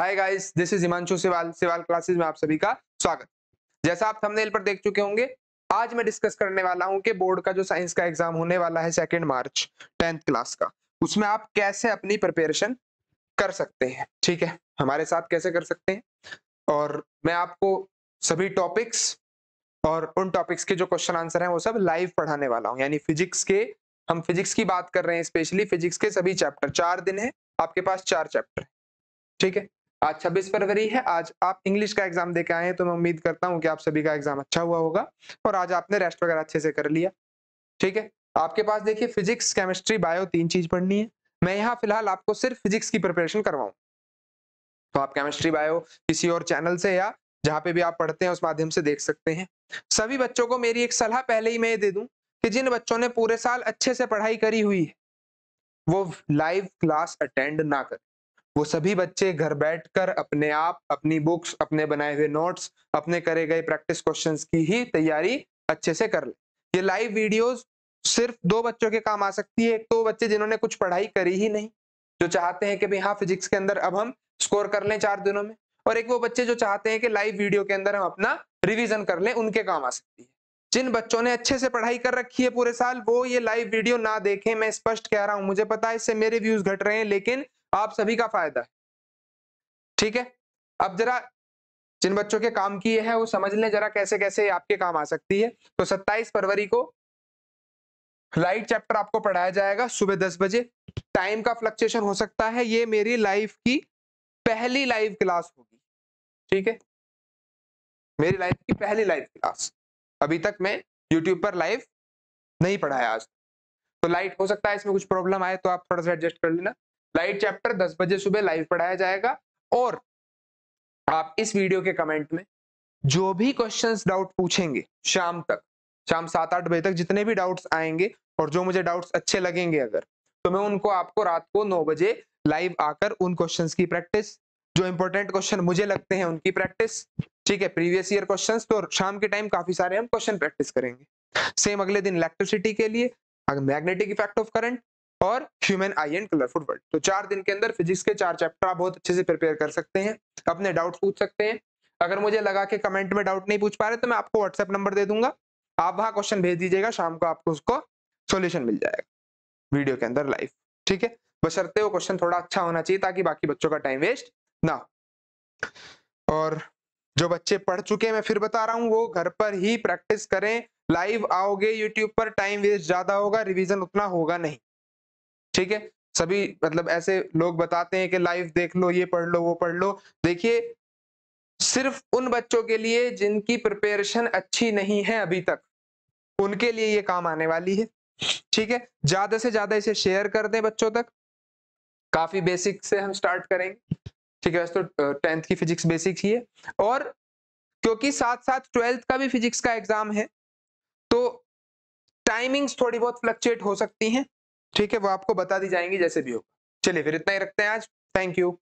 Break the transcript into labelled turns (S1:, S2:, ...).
S1: hi guys this is Himanshu Siwal Siwal classes में आप सभी का स्वागत जैसा आप थंबनेल पर देख चुके होंगे आज मैं डिस्कस करने वाला हूं कि बोर्ड का जो साइंस का एग्जाम होने वाला है सेकेंड मार्च टेंथ क्लास का उसमें आप कैसे अपनी प्रिपेरेशन कर सकते हैं ठीक है हमारे साथ कैसे कर सकते हैं और मैं आपको सभी टॉपिक्स और उन टॉपिक्स के जो क्वेश्चन आंसर हैं वो सब लाइव पढ़ाने वाला हूँ यानी फिजिक्स के हम फिजिक्स की बात कर रहे हैं स्पेशली फिजिक्स के सभी चैप्टर चार दिन है आपके पास चार चैप्टर ठीक है आज 26 फरवरी है आज आप इंग्लिश का एग्जाम देके आए हैं तो मैं उम्मीद करता हूँ कि आप सभी का एग्जाम अच्छा हुआ होगा और आज आपने रेस्ट वगैरह अच्छे से कर लिया ठीक है आपके पास देखिए फिजिक्स केमिस्ट्री बायो तीन चीज पढ़नी है मैं यहाँ फिलहाल आपको सिर्फ फिजिक्स की प्रिपरेशन करवाऊँ तो आप केमिस्ट्री बायो किसी और चैनल से या जहाँ पे भी आप पढ़ते हैं उस माध्यम से देख सकते हैं सभी बच्चों को मेरी एक सलाह पहले ही मैं ये दे दूँ कि जिन बच्चों ने पूरे साल अच्छे से पढ़ाई करी हुई है वो लाइव क्लास अटेंड ना करें वो सभी बच्चे घर बैठकर अपने आप अपनी बुक्स अपने बनाए हुए नोट्स अपने करे गए प्रैक्टिस क्वेश्चन की ही तैयारी अच्छे से कर ले ये लाइव वीडियोस सिर्फ दो बच्चों के काम आ सकती है एक तो बच्चे जिन्होंने कुछ पढ़ाई करी ही नहीं जो चाहते हैं कि भाई हाँ फिजिक्स के अंदर अब हम स्कोर कर लें चार दिनों में और एक वो बच्चे जो चाहते हैं कि लाइव वीडियो के अंदर हम अपना रिविजन कर लें उनके काम आ सकती है जिन बच्चों ने अच्छे से पढ़ाई कर रखी है पूरे साल वो ये लाइव वीडियो ना देखें मैं स्पष्ट कह रहा हूं मुझे पता है इससे मेरे व्यूज घट रहे हैं लेकिन आप सभी का फायदा है ठीक है अब जरा जिन बच्चों के काम किए हैं वो समझ लें जरा कैसे कैसे आपके काम आ सकती है तो 27 फरवरी को लाइट चैप्टर आपको पढ़ाया जाएगा सुबह दस बजे टाइम का फ्लक्चुएशन हो सकता है ये मेरी लाइफ की पहली लाइव क्लास होगी ठीक है मेरी लाइफ की पहली लाइव क्लास अभी तक मैं यूट्यूब पर लाइव नहीं पढ़ाया आज तो लाइट हो सकता है इसमें कुछ प्रॉब्लम आए तो आप थोड़ा सा एडजस्ट कर लेना लाइव चैप्टर दस बजे सुबह लाइव पढ़ाया जाएगा और आप इस वीडियो के कमेंट में जो भी क्वेश्चंस डाउट पूछेंगे शाम तक शाम सात आठ बजे तक जितने भी डाउट्स आएंगे और जो मुझे डाउट्स अच्छे लगेंगे अगर तो मैं उनको आपको रात को नौ बजे लाइव आकर उन क्वेश्चन की प्रैक्टिस जो इंपॉर्टेंट क्वेश्चन मुझे लगते हैं उनकी प्रैक्टिस ठीक है प्रीवियस ईयर क्वेश्चन तो शाम के टाइम काफी सारे हम क्वेश्चन प्रैक्टिस करेंगे सेम अगले दिन इलेक्ट्रिसिटी के लिए मैग्नेटिक इफेक्ट ऑफ करंट और human eye and colourful world तो चार दिन के अंदर फिजिक्स के चार चैप्टर आप बहुत अच्छे से प्रिपेयर कर सकते हैं अपने डाउट पूछ सकते हैं अगर मुझे लगा कि कमेंट में डाउट नहीं पूछ पा रहे तो मैं आपको व्हाट्सएप नंबर दे दूंगा आप वहां क्वेश्चन भेज दीजिएगा शाम को आपको उसको सोल्यूशन मिल जाएगा वीडियो के अंदर लाइव ठीक है बशरते वो क्वेश्चन थोड़ा अच्छा होना चाहिए ताकि बाकी बच्चों का टाइम वेस्ट ना और जो बच्चे पढ़ चुके हैं मैं फिर बता रहा हूँ वो घर पर ही प्रैक्टिस करें लाइव आओगे यूट्यूब पर टाइम वेस्ट ज्यादा होगा रिवीजन उतना होगा नहीं ठीक है सभी मतलब ऐसे लोग बताते हैं कि लाइव देख लो ये पढ़ लो वो पढ़ लो देखिए सिर्फ उन बच्चों के लिए जिनकी प्रिपेरेशन अच्छी नहीं है अभी तक उनके लिए ये काम आने वाली है ठीक है ज्यादा से ज्यादा इसे शेयर कर दें बच्चों तक काफी बेसिक से हम स्टार्ट करेंगे ठीक है वैसे तो टेंथ की फिजिक्स बेसिक ही है और क्योंकि साथ साथ ट्वेल्थ का भी फिजिक्स का एग्जाम है तो टाइमिंग्स थोड़ी बहुत फ्लक्चुएट हो सकती हैं ठीक है वो आपको बता दी जाएंगी जैसे भी हो चलिए फिर इतना ही रखते हैं आज थैंक यू